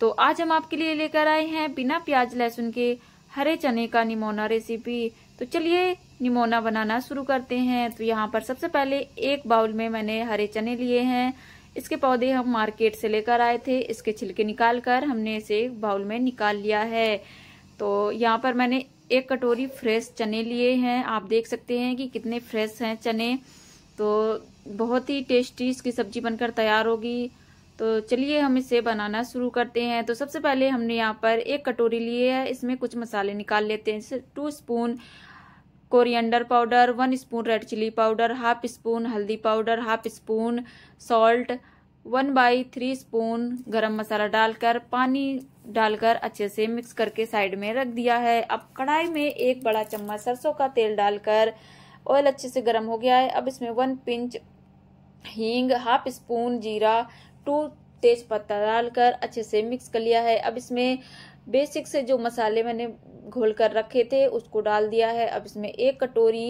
तो आज हम आपके लिए लेकर आए हैं बिना प्याज लहसुन के हरे चने का निमोना रेसिपी तो चलिए निमोना बनाना शुरू करते हैं तो यहाँ पर सबसे पहले एक बाउल में मैंने हरे चने लिए हैं इसके पौधे हम मार्केट से लेकर आए थे इसके छिलके निकाल कर हमने इसे बाउल में निकाल लिया है तो यहाँ पर मैंने एक कटोरी फ्रेश चने लिए हैं आप देख सकते हैं कि कितने फ्रेश हैं चने तो बहुत ही टेस्टी इसकी सब्जी बनकर तैयार होगी तो चलिए हम इसे बनाना शुरू करते हैं तो सबसे पहले हमने यहाँ पर एक कटोरी लिए है इसमें कुछ मसाले निकाल लेते हैं two spoon coriander powder one spoon red chilli powder half spoon हल्दी powder half spoon salt one by three spoon garam masala डालकर पानी डालकर अच्छे से मिक्स करके साइड में रख दिया है अब कढ़ाई में एक बड़ा चम्मच सरसों का तेल डालकर ऑयल अच्छे से गर्म हो गया है अब इसमें वन पिंच हींग हाफ स्पून जीरा टू तेज पत्ता डालकर अच्छे से मिक्स कर लिया है अब इसमें बेसिक से जो मसाले मैंने घोल कर रखे थे उसको डाल दिया है अब इसमें एक कटोरी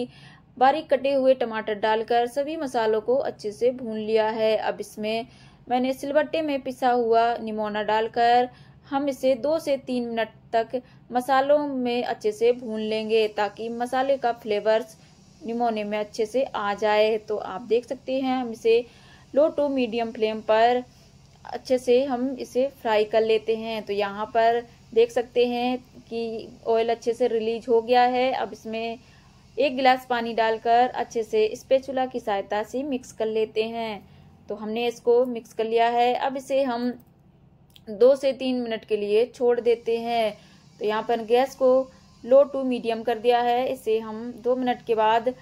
बारीक कटे हुए टमाटर डालकर सभी मसालों को अच्छे से भून लिया है अब इसमें मैंने सिलबट्टे में पिसा हुआ निमोना डालकर हम इसे दो से तीन मिनट तक मसालों में अच्छे से भून लेंगे ताकि मसाले का फ्लेवर निमोने में अच्छे से आ जाए तो आप देख सकते हैं हम इसे लो टू मीडियम फ्लेम पर अच्छे से हम इसे फ्राई कर लेते हैं तो यहाँ पर देख सकते हैं कि ऑयल अच्छे से रिलीज हो गया है अब इसमें एक गिलास पानी डालकर अच्छे से स्पेचुला की सहायता से मिक्स कर लेते हैं तो हमने इसको मिक्स कर लिया है अब इसे हम दो से तीन मिनट के लिए छोड़ देते हैं तो यहाँ पर गैस को लो टू मीडियम कर दिया है इसे हम दो मिनट के बाद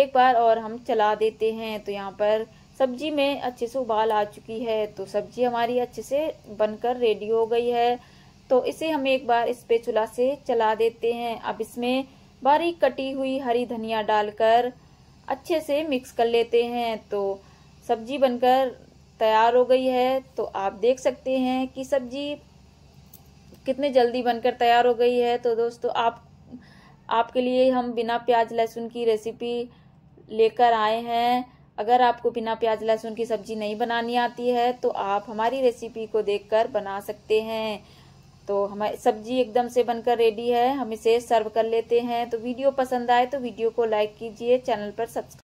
एक बार और हम चला देते हैं तो यहाँ पर सब्जी में अच्छे से उबाल आ चुकी है तो सब्जी हमारी अच्छे से बनकर रेडी हो गई है तो इसे हम एक बार इस पे चूल्हा से चला देते हैं अब इसमें बारीक कटी हुई हरी धनिया डालकर अच्छे से मिक्स कर लेते हैं तो सब्जी बनकर तैयार हो गई है तो आप देख सकते हैं कि सब्जी कितने जल्दी बनकर तैयार हो गई है तो दोस्तों आप आपके लिए हम बिना प्याज लहसुन की रेसिपी लेकर आए हैं अगर आपको बिना प्याज लहसुन की सब्जी नहीं बनानी आती है तो आप हमारी रेसिपी को देखकर बना सकते हैं तो हमारी सब्जी एकदम से बनकर रेडी है हम इसे सर्व कर लेते हैं तो वीडियो पसंद आए तो वीडियो को लाइक कीजिए चैनल पर सब्सक्राइब